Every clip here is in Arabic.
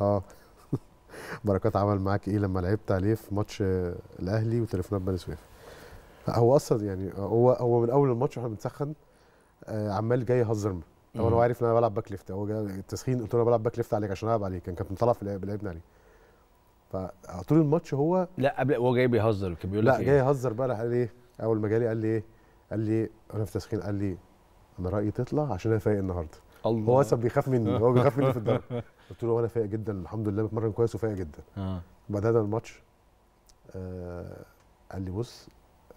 اه بركات عمل معاك ايه لما لعبت عليه في ماتش الاهلي وتليفونات بني سويف هو اصلا يعني هو هو من اول الماتش واحنا بنسخن آه، عمال جاي يهزر هو هو عارف ان انا بلعب باك ليفت هو جاي التسخين قلت له انا بلعب باك ليفت عليك عشان العب عليك كان كابتن طلع في لعبنا عليه فطول الماتش هو لا قبل هو جاي بيهزر كان بيقول لا إيه؟ جاي يهزر بقى قال ايه اول ما جالي قال لي ايه قال لي انا في تسخين قال لي انا رايي تطلع عشان انا فايق النهارده الله هو اصلا بيخاف مني هو بيخاف مني في الضرب قلت له انا فايق جدا الحمد لله بتمرن كويس وفايق جدا اه بعد هذا الماتش آه قال لي بص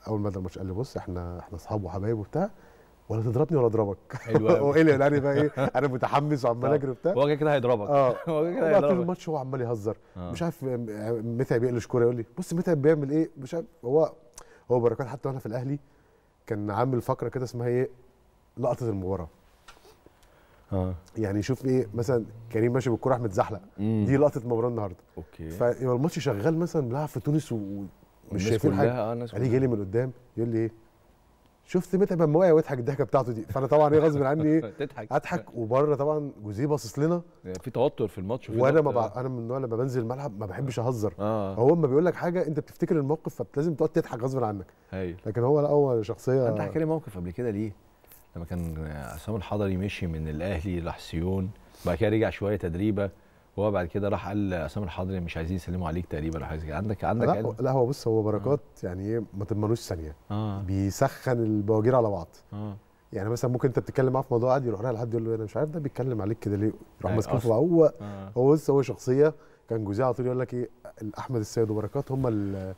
اول ما بدا الماتش قال لي بص احنا احنا اصحاب وحبايب وبتاع ولا تضربني ولا اضربك حلو هو ايه يعني بقى ايه انا متحمس وعمال آه. اجري وبتاع هو كده هيضربك اه هو كده هيضربك طول الماتش هو عمال يهزر آه. مش عارف متعب يقلش كوره يقول لي بص متعب بيعمل ايه مش عارف هو هو بركات حتى وانا في الاهلي كان عامل فقره كده اسمها ايه لقطه المباراه آه. يعني شوفني مثلا كريم ماشي بالكوره احمد زحلق دي لقطه مباراه النهارده اوكي فيبقى الماتش شغال مثلا بيلعب في تونس ومش شايفين حاجه آه، علي جالي من قدام يقول لي ايه شفت متعب لما وقع ويضحك الضحكه بتاعته دي فانا طبعا ايه غصب عني ايه تضحك اضحك وبره طبعا جوزيه باصص لنا يعني في توتر في الماتش وانا ما انا من النوع لما بنزل الملعب ما بحبش آه. اهزر آه. هو اما بيقول لك حاجه انت بتفتكر الموقف فلازم تقعد تضحك غصب عنك أيوه. لكن هو لا هو شخصيه انت حكى لي موقف قبل كده ليه لما كان عصام الحضري مشي من الاهلي راح سيون بعد كده رجع شويه تدريبه وهو بعد كده راح قال عصام الحضري مش عايزين يسلموا عليك تقريبا او حاجه كده عندك عندك لا, لا هو بص هو بركات آه. يعني ايه ما تضمنوش ثانيه آه. بيسخن البواجير على بعض آه. يعني مثلا ممكن انت بتتكلم معاه في موضوع عادي يروح رايح لحد يقول له انا مش عارف ده بيتكلم عليك كده ليه يروح أيوة، ماسكه في هو آه. آه. هو بص هو شخصيه كان جوزيه على طول يقول لك ايه احمد السيد وبركات هم اللي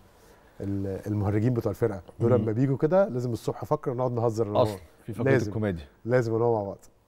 المهرجين بتوع الفرقه دول لما بيجوا كده لازم الصبح فكر نقعد نهزر اصلا في فقره الكوميديا لازم نقعد مع بعض